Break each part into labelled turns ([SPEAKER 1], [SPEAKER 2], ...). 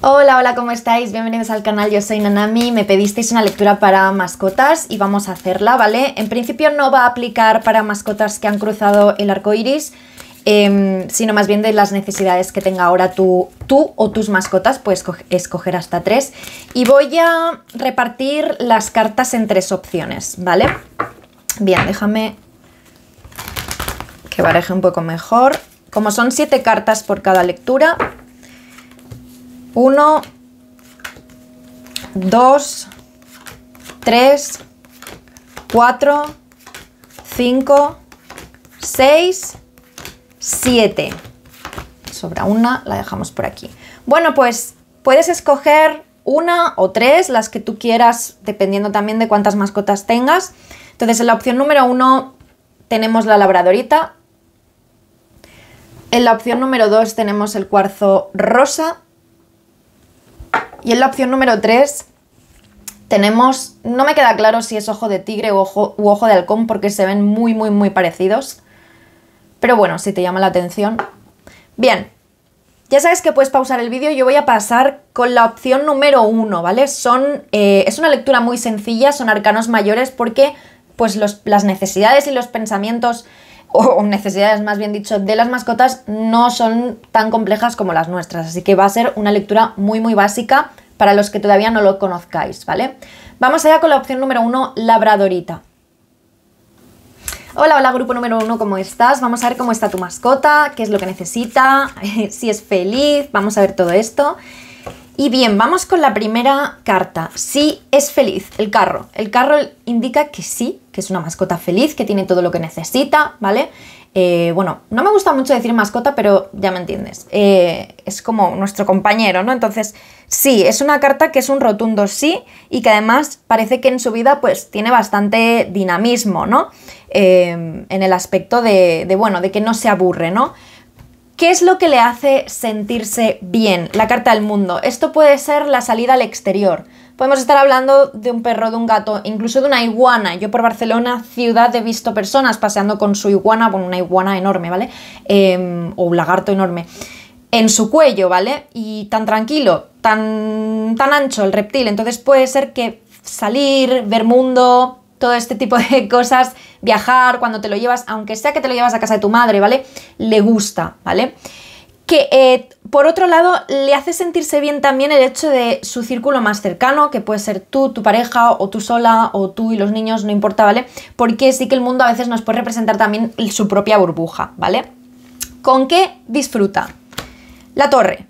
[SPEAKER 1] Hola, hola, ¿cómo estáis? Bienvenidos al canal, yo soy Nanami, me pedisteis una lectura para mascotas y vamos a hacerla, ¿vale? En principio no va a aplicar para mascotas que han cruzado el arco iris, em, sino más bien de las necesidades que tenga ahora tú, tú o tus mascotas, puedes escoger hasta tres. Y voy a repartir las cartas en tres opciones, ¿vale? Bien, déjame que baraje un poco mejor. Como son siete cartas por cada lectura, 1, 2, 3, 4, 5, 6, 7. Sobra una, la dejamos por aquí. Bueno, pues puedes escoger una o tres, las que tú quieras, dependiendo también de cuántas mascotas tengas. Entonces, en la opción número 1 tenemos la labradorita. En la opción número 2 tenemos el cuarzo rosa. Y en la opción número 3 tenemos, no me queda claro si es ojo de tigre o ojo, de halcón porque se ven muy, muy, muy parecidos. Pero bueno, si te llama la atención. Bien, ya sabes que puedes pausar el vídeo, yo voy a pasar con la opción número 1, ¿vale? Son, eh, es una lectura muy sencilla, son arcanos mayores porque pues las necesidades y los pensamientos, o necesidades más bien dicho, de las mascotas no son tan complejas como las nuestras. Así que va a ser una lectura muy, muy básica para los que todavía no lo conozcáis, ¿vale? Vamos allá con la opción número uno, labradorita. Hola, hola, grupo número uno, ¿cómo estás? Vamos a ver cómo está tu mascota, qué es lo que necesita, si es feliz, vamos a ver todo esto. Y bien, vamos con la primera carta. Sí es feliz, el carro. El carro indica que sí, que es una mascota feliz, que tiene todo lo que necesita, ¿vale? Eh, bueno, no me gusta mucho decir mascota, pero ya me entiendes. Eh, es como nuestro compañero, ¿no? Entonces, sí, es una carta que es un rotundo sí y que además parece que en su vida pues tiene bastante dinamismo, ¿no? Eh, en el aspecto de, bueno, de que no se aburre, ¿no? ¿Qué es lo que le hace sentirse bien? La carta del mundo. Esto puede ser la salida al exterior. Podemos estar hablando de un perro, de un gato, incluso de una iguana. Yo por Barcelona, ciudad, he visto personas paseando con su iguana, con una iguana enorme, ¿vale? Em, o un lagarto enorme. En su cuello, ¿vale? Y tan tranquilo, tan, tan ancho el reptil. Entonces puede ser que salir, ver mundo, todo este tipo de cosas, viajar, cuando te lo llevas, aunque sea que te lo llevas a casa de tu madre, ¿vale? Le gusta, ¿vale? Que eh, por otro lado le hace sentirse bien también el hecho de su círculo más cercano, que puede ser tú, tu pareja, o tú sola, o tú y los niños, no importa, ¿vale? Porque sí que el mundo a veces nos puede representar también su propia burbuja, ¿vale? ¿Con qué disfruta? La torre.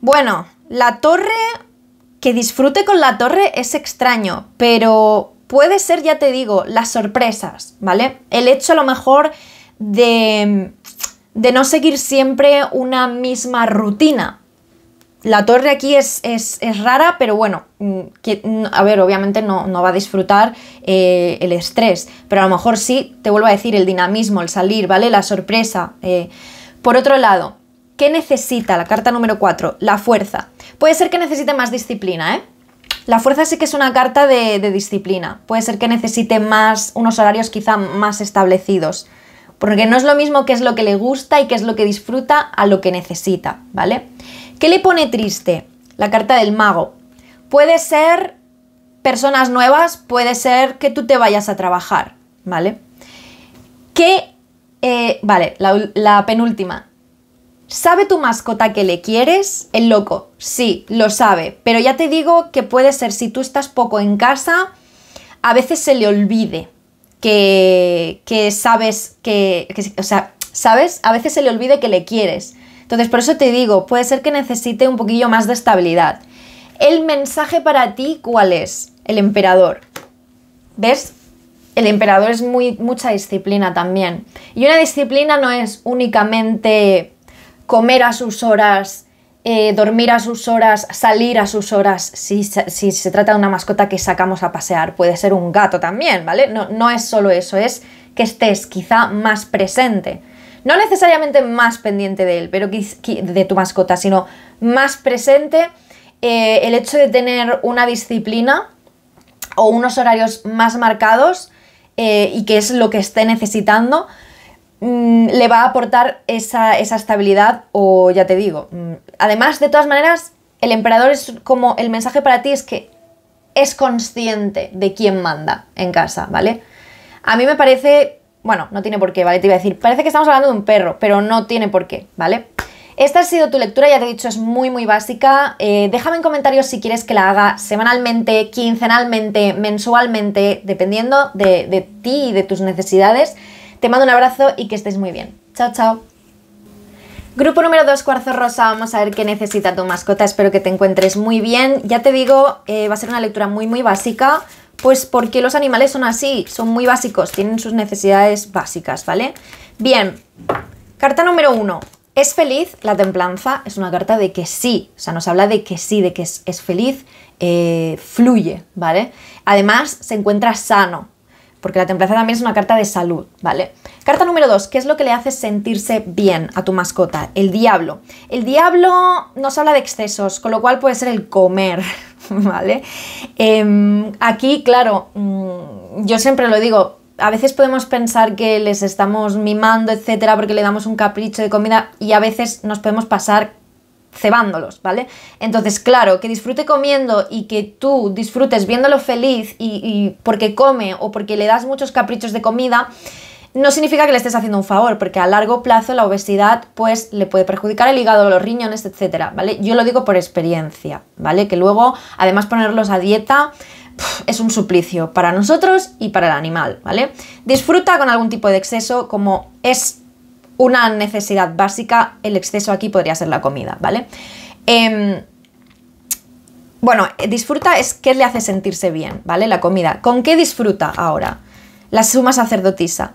[SPEAKER 1] Bueno, la torre, que disfrute con la torre es extraño, pero puede ser, ya te digo, las sorpresas, ¿vale? El hecho a lo mejor de, de no seguir siempre una misma rutina. La torre aquí es, es, rara, pero bueno, mm, que, mm, a ver, obviamente no, va a disfrutar eh, el estrés, pero a lo mejor sí, te vuelvo a decir, el dinamismo, el salir, ¿vale? La sorpresa. Eh. Por otro lado, ¿qué necesita la carta número 4? La fuerza. Puede ser que necesite más disciplina, ¿eh? La fuerza sí que es una carta de, disciplina. Puede ser que necesite más, unos horarios quizá más establecidos. Porque no es lo mismo qué es lo que le gusta y qué es lo que disfruta a lo que necesita, ¿vale? ¿Qué le pone triste? La carta del mago. Puede ser personas nuevas, puede ser que tú te vayas a trabajar, ¿vale? ¿Qué... Eh, vale, la penúltima. ¿Sabe tu mascota que le quieres? El loco, sí, lo sabe, pero ya te digo que puede ser si tú estás poco en casa, a veces se le olvide que, sabes que, o sea, ¿sabes? A veces se le olvide que le quieres. Entonces, por eso te digo, puede ser que necesite un poquillo más de estabilidad. ¿El mensaje para ti cuál es? El emperador. ¿Ves? el emperador es muy, mucha disciplina también. Y una disciplina no es únicamente comer a sus horas, eh, dormir a sus horas, salir a sus horas, si, se trata de una mascota que sacamos a pasear, puede ser un gato también, ¿vale? No, es solo eso, es que estés quizá más presente. No necesariamente más pendiente de él, pero de tu mascota, sino más presente eh, el hecho de tener una disciplina o unos horarios más marcados eh, y que es lo que esté necesitando Mm, le va a aportar esa, esa, estabilidad o ya te digo. Mm, además, de todas maneras, el emperador es como el mensaje para ti es que es consciente de quién manda en casa, ¿vale? A mí me parece, bueno, no tiene por qué, ¿vale? Te iba a decir, parece que estamos hablando de un perro, pero no tiene por qué, ¿vale? Esta ha sido tu lectura, ya te he dicho, es muy, muy básica. Eh, déjame en comentarios si quieres que la haga semanalmente, quincenalmente, mensualmente, dependiendo de, de ti y de tus necesidades. Te mando un abrazo y que estés muy bien. Chao, chao. Grupo número 2, Cuarzo Rosa, vamos a ver qué necesita tu mascota, espero que te encuentres muy bien. Ya te digo, eh, va a ser una lectura muy muy básica, pues porque los animales son así, son muy básicos, tienen sus necesidades básicas, ¿vale? Bien, carta número 1, ¿es feliz? La templanza es una carta de que sí, o sea, nos habla de que sí, de que es, feliz, eh, fluye, ¿vale? Además, se encuentra sano, porque la templanza también es una carta de salud, ¿vale? Carta número dos, ¿qué es lo que le hace sentirse bien a tu mascota? El diablo. El diablo nos habla de excesos, con lo cual puede ser el comer, ¿vale? Em, aquí, claro, mm, yo siempre lo digo, a veces podemos pensar que les estamos mimando, etcétera, porque le damos un capricho de comida y a veces nos podemos pasar cebándolos, ¿vale? Entonces, claro, que disfrute comiendo y que tú disfrutes viéndolo feliz y, porque come o porque le das muchos caprichos de comida, no significa que le estés haciendo un favor, porque a largo plazo la obesidad pues le puede perjudicar el hígado, los riñones, etcétera, ¿vale? Yo lo digo por experiencia, ¿vale? Que luego, además ponerlos a dieta es un suplicio para nosotros y para el animal, ¿vale? Disfruta con algún tipo de exceso como es una necesidad básica, el exceso aquí podría ser la comida, ¿vale? Em, bueno, disfruta es qué le hace sentirse bien, ¿vale? La comida. ¿Con qué disfruta ahora? La suma sacerdotisa.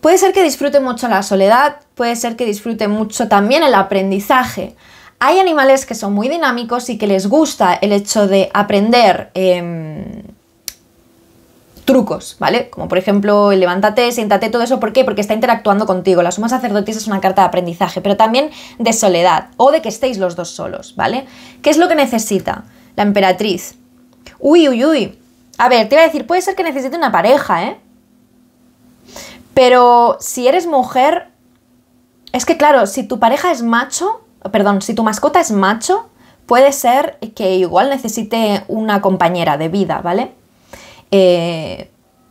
[SPEAKER 1] Puede ser que disfrute mucho la soledad, puede ser que disfrute mucho también el aprendizaje. Hay animales que son muy dinámicos y que les gusta el hecho de aprender. Em, trucos, ¿vale? Como por ejemplo, levántate, siéntate, todo eso. ¿Por qué? Porque está interactuando contigo. La suma sacerdotisa es una carta de aprendizaje, pero también de soledad o de que estéis los dos solos, ¿vale? ¿Qué es lo que necesita la emperatriz? Uy, uy, uy. A ver, te iba a decir, puede ser que necesite una pareja, ¿eh? Pero si eres mujer, es que claro, si tu pareja es macho, perdón, si tu mascota es macho, puede ser que igual necesite una compañera de vida, ¿vale? Eh,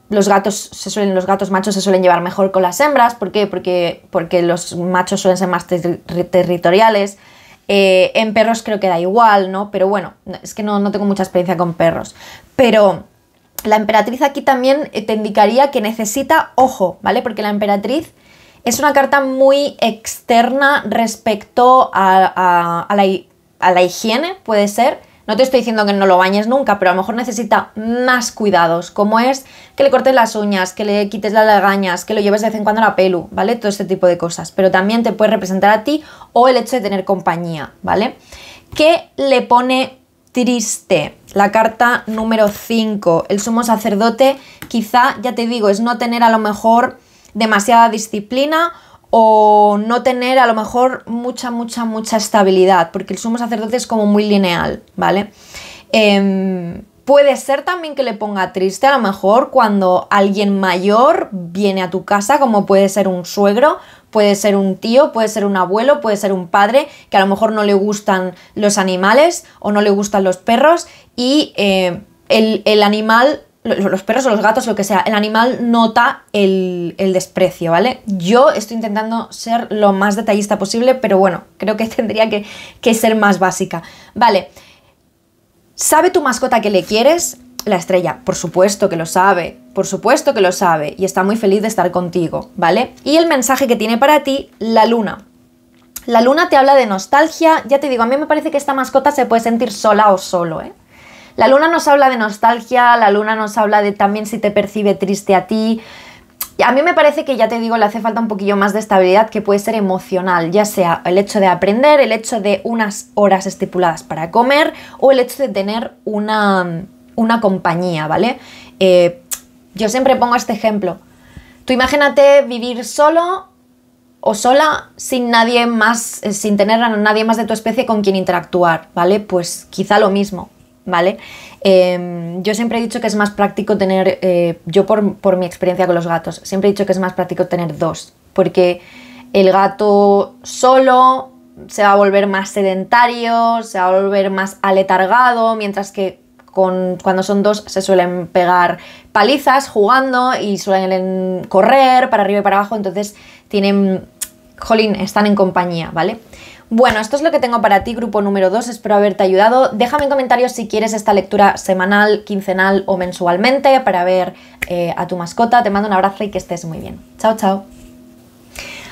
[SPEAKER 1] los gatos se suelen, los gatos machos se suelen llevar mejor con las hembras. ¿Por qué? Porque, porque los machos suelen ser más territoriales. Eh, en perros creo que da igual, ¿no? Pero bueno, es que no, tengo mucha experiencia con perros. Pero la emperatriz aquí también eh, te indicaría que necesita ojo, ¿vale? Porque la emperatriz es una carta muy externa respecto la, a la, higiene, puede ser, no te estoy diciendo que no lo bañes nunca, pero a lo mejor necesita más cuidados, como es que le cortes las uñas, que le quites las lagañas, que lo lleves de vez en cuando a la pelu, ¿vale? Todo este tipo de cosas. Pero también te puede representar a ti o el hecho de tener compañía, ¿vale? ¿Qué le pone triste? La carta número 5. El sumo sacerdote, quizá, ya te digo, es no tener a lo mejor demasiada disciplina o no tener a lo mejor mucha, mucha, mucha estabilidad, porque el sumo sacerdote es como muy lineal, ¿vale? Em, puede ser también que le ponga triste a lo mejor cuando alguien mayor viene a tu casa, como puede ser un suegro, puede ser un tío, puede ser un abuelo, puede ser un padre, que a lo mejor no le gustan los animales o no le gustan los perros y... Eh, el, el, animal los perros o los gatos, lo que sea, el animal nota el, desprecio, ¿vale? Yo estoy intentando ser lo más detallista posible, pero bueno, creo que tendría que, que ser más básica. Vale, ¿sabe tu mascota que le quieres? La estrella, por supuesto que lo sabe, por supuesto que lo sabe y está muy feliz de estar contigo, ¿vale? Y el mensaje que tiene para ti, la luna. La luna te habla de nostalgia, ya te digo, a mí me parece que esta mascota se puede sentir sola o solo, ¿eh? La luna nos habla de nostalgia, la luna nos habla de también si te percibe triste a ti. A mí me parece que, ya te digo, le hace falta un poquillo más de estabilidad que puede ser emocional, ya sea el hecho de aprender, el hecho de unas horas estipuladas para comer o el hecho de tener una, compañía, ¿vale? Eh, yo siempre pongo este ejemplo. Tú imagínate vivir solo o sola sin nadie más, eh, sin tener a nadie más de tu especie con quien interactuar, ¿vale? Pues quizá lo mismo. ¿vale? Em, yo siempre he dicho que es más práctico tener, eh, yo por, mi experiencia con los gatos, siempre he dicho que es más práctico tener dos, porque el gato solo se va a volver más sedentario, se va a volver más aletargado, mientras que con, cuando son dos se suelen pegar palizas jugando y suelen correr para arriba y para abajo, entonces tienen, jolín, están en compañía, ¿vale? Bueno, esto es lo que tengo para ti, grupo número 2. Espero haberte ayudado. Déjame en comentarios si quieres esta lectura semanal, quincenal o mensualmente para ver eh, a tu mascota. Te mando un abrazo y que estés muy bien. Chao, chao.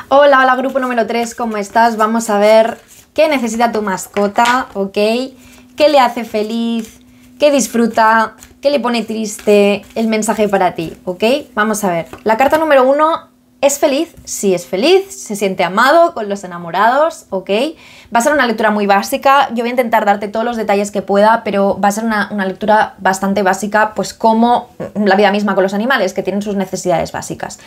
[SPEAKER 1] Hola, hola, grupo número 3, ¿cómo estás? Vamos a ver qué necesita tu mascota, ¿ok? ¿Qué le hace feliz? ¿Qué disfruta? ¿Qué le pone triste? El mensaje para ti, ¿ok? Vamos a ver. La carta número 1 ¿Es feliz? Sí, es feliz, se siente amado con los enamorados, ¿ok? Va a ser una lectura muy básica, yo voy a intentar darte todos los detalles que pueda, pero va a ser una, lectura bastante básica, pues como la vida misma con los animales, que tienen sus necesidades básicas.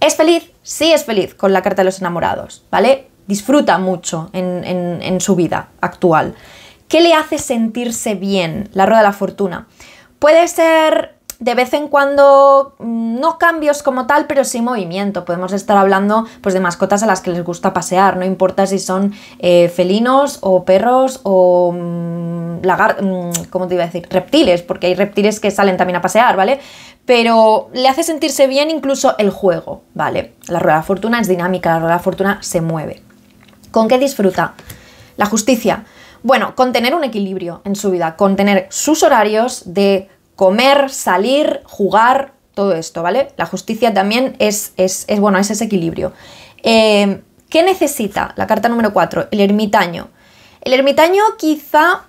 [SPEAKER 1] ¿Es feliz? Sí, es feliz con la carta de los enamorados, ¿vale? Disfruta mucho en, en su vida actual. ¿Qué le hace sentirse bien? La rueda de la fortuna. Puede ser de vez en cuando, mm, no cambios como tal, pero sí movimiento. Podemos estar hablando pues, de mascotas a las que les gusta pasear, no importa si son eh, felinos o perros o mm, lagar mm, ¿cómo te iba a decir? reptiles, porque hay reptiles que salen también a pasear, ¿vale? Pero le hace sentirse bien incluso el juego, ¿vale? La rueda de la fortuna es dinámica, la rueda de la fortuna se mueve. ¿Con qué disfruta? La justicia. Bueno, con tener un equilibrio en su vida, con tener sus horarios de comer, salir, jugar, todo esto, ¿vale? La justicia también es, bueno, es ese equilibrio. Em, ¿Qué necesita la carta número 4? El ermitaño. El ermitaño quizá,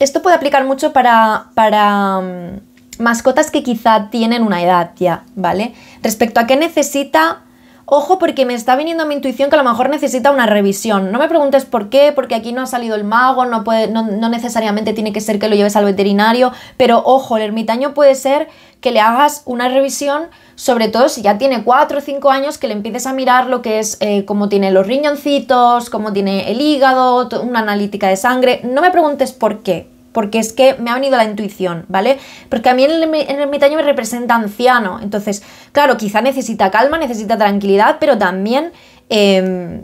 [SPEAKER 1] esto puede aplicar mucho para, para mm, mascotas que quizá tienen una edad ya, ¿vale? Respecto a qué necesita ojo porque me está viniendo a mi intuición que a lo mejor necesita una revisión. No me preguntes por qué, porque aquí no ha salido el mago, no, puede, no, necesariamente tiene que ser que lo lleves al veterinario, pero ojo, el ermitaño puede ser que le hagas una revisión, sobre todo si ya tiene 4 o 5 años, que le empieces a mirar lo que es eh, cómo tiene los riñoncitos, cómo tiene el hígado, una analítica de sangre. No me preguntes por qué, porque es que me ha venido la intuición, ¿vale? Porque a mí en el, en me representa anciano, entonces, claro, quizá necesita calma, necesita tranquilidad, pero también... Em,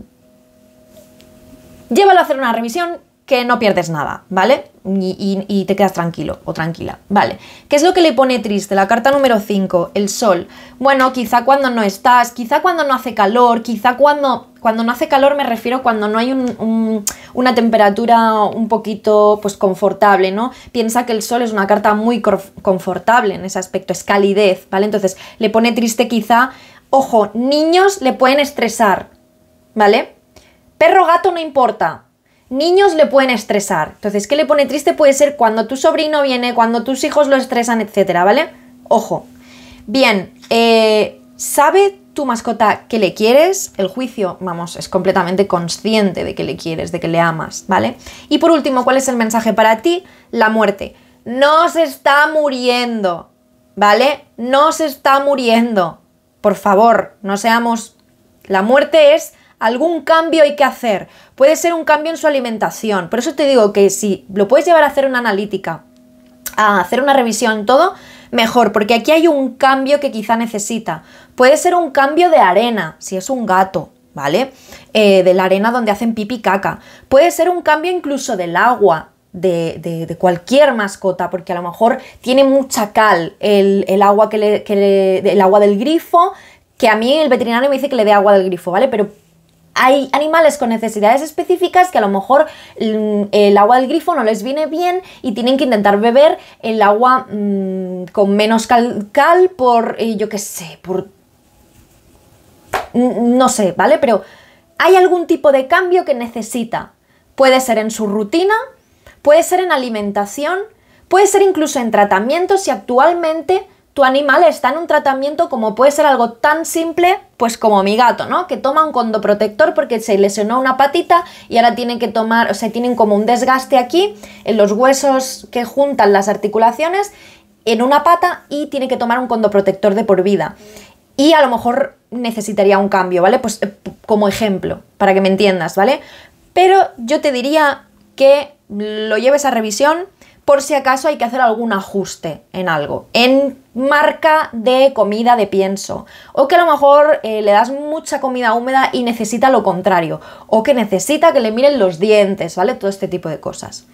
[SPEAKER 1] llévalo a hacer una revisión, que no pierdes nada, ¿vale? Y, te quedas tranquilo o tranquila, ¿vale? ¿Qué es lo que le pone triste? La carta número 5, el sol. Bueno, quizá cuando no estás, quizá cuando no hace calor, quizá cuando... Cuando no hace calor me refiero cuando no hay una temperatura un poquito pues confortable, ¿no? Piensa que el sol es una carta muy confortable en ese aspecto, es calidez, ¿vale? Entonces le pone triste quizá, ojo, niños le pueden estresar, ¿vale? Perro gato no importa, Niños le pueden estresar. Entonces, ¿qué le pone triste? Puede ser cuando tu sobrino viene, cuando tus hijos lo estresan, etcétera, ¿vale? Ojo. Bien, eh, ¿sabe tu mascota que le quieres? El juicio, vamos, es completamente consciente de que le quieres, de que le amas, ¿vale? Y por último, ¿cuál es el mensaje para ti? La muerte. No se está muriendo, ¿vale? No se está muriendo. Por favor, no seamos... La muerte es algún cambio hay que hacer. Puede ser un cambio en su alimentación. Por eso te digo que si lo puedes llevar a hacer una analítica, a hacer una revisión, todo, mejor, porque aquí hay un cambio que quizá necesita. Puede ser un cambio de arena, si es un gato, ¿vale? Eh, de la arena donde hacen pipi caca. Puede ser un cambio incluso del agua. De, cualquier mascota, porque a lo mejor tiene mucha cal el, agua que, el agua del grifo, que a mí el veterinario me dice que le dé agua del grifo, ¿vale? Pero hay animales con necesidades específicas que a lo mejor mm, el agua del grifo no les viene bien y tienen que intentar beber el agua mm, con menos cal, por, eh, yo qué sé, por... Mm, no sé, ¿vale? Pero hay algún tipo de cambio que necesita. Puede ser en su rutina, puede ser en alimentación, puede ser incluso en tratamiento si actualmente tu animal está en un tratamiento como puede ser algo tan simple, pues como mi gato, ¿no? Que toma un condoprotector porque se lesionó una patita y ahora tienen que tomar, o sea, tienen como un desgaste aquí en los huesos que juntan las articulaciones en una pata y tiene que tomar un condoprotector de por vida. Y a lo mejor necesitaría un cambio, ¿vale? Pues eh, como ejemplo, para que me entiendas, ¿vale? Pero yo te diría que lo lleves a revisión, por si acaso hay que hacer algún ajuste en algo, en marca de comida de pienso, o que a lo mejor eh, le das mucha comida húmeda y necesita lo contrario, o que necesita que le miren los dientes, ¿vale? Todo este tipo de cosas.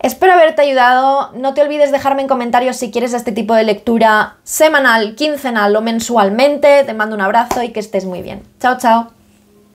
[SPEAKER 1] Espero haberte ayudado. No te olvides dejarme en comentarios si quieres este tipo de lectura semanal, quincenal o mensualmente. Te mando un abrazo y que estés muy bien. Chao, chao.